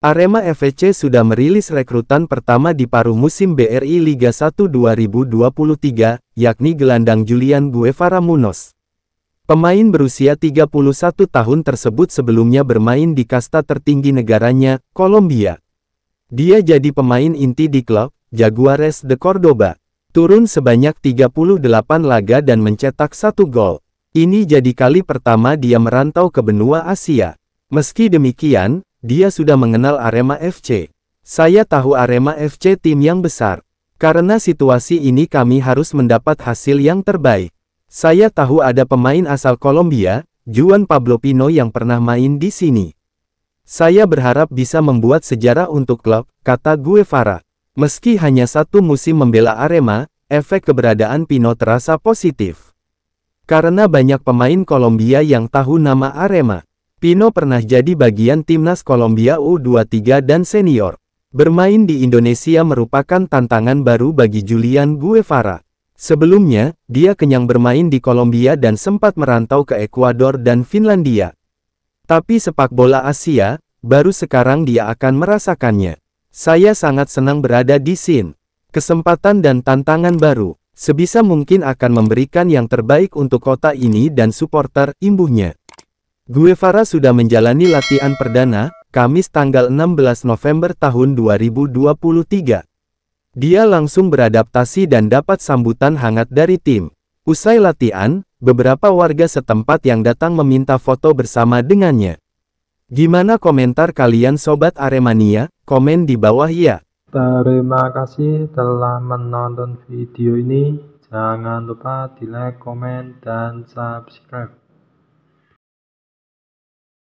Arema FC sudah merilis rekrutan pertama di paruh musim BRI Liga 1 2023, yakni gelandang Julian Guevara Munoz. Pemain berusia 31 tahun tersebut sebelumnya bermain di kasta tertinggi negaranya, Kolombia. Dia jadi pemain inti di klub, Jaguares de Cordoba. Turun sebanyak 38 laga dan mencetak satu gol. Ini jadi kali pertama dia merantau ke benua Asia. Meski demikian, dia sudah mengenal Arema FC. Saya tahu Arema FC tim yang besar. Karena situasi ini kami harus mendapat hasil yang terbaik. Saya tahu ada pemain asal Kolombia, Juan Pablo Pino yang pernah main di sini. Saya berharap bisa membuat sejarah untuk klub, kata Guevara. Meski hanya satu musim membela Arema, efek keberadaan Pino terasa positif. Karena banyak pemain Kolombia yang tahu nama Arema. Pino pernah jadi bagian timnas Kolombia U23 dan senior. Bermain di Indonesia merupakan tantangan baru bagi Julian Guevara. Sebelumnya, dia kenyang bermain di Kolombia dan sempat merantau ke Ekuador dan Finlandia. Tapi sepak bola Asia, baru sekarang dia akan merasakannya. Saya sangat senang berada di SIN. Kesempatan dan tantangan baru, sebisa mungkin akan memberikan yang terbaik untuk kota ini dan supporter imbuhnya. Guevara sudah menjalani latihan perdana, Kamis tanggal 16 November tahun 2023. Dia langsung beradaptasi dan dapat sambutan hangat dari tim. Usai latihan, beberapa warga setempat yang datang meminta foto bersama dengannya. Gimana komentar kalian Sobat Aremania? Komen di bawah ya. Terima kasih telah menonton video ini. Jangan lupa di like, komen, dan subscribe.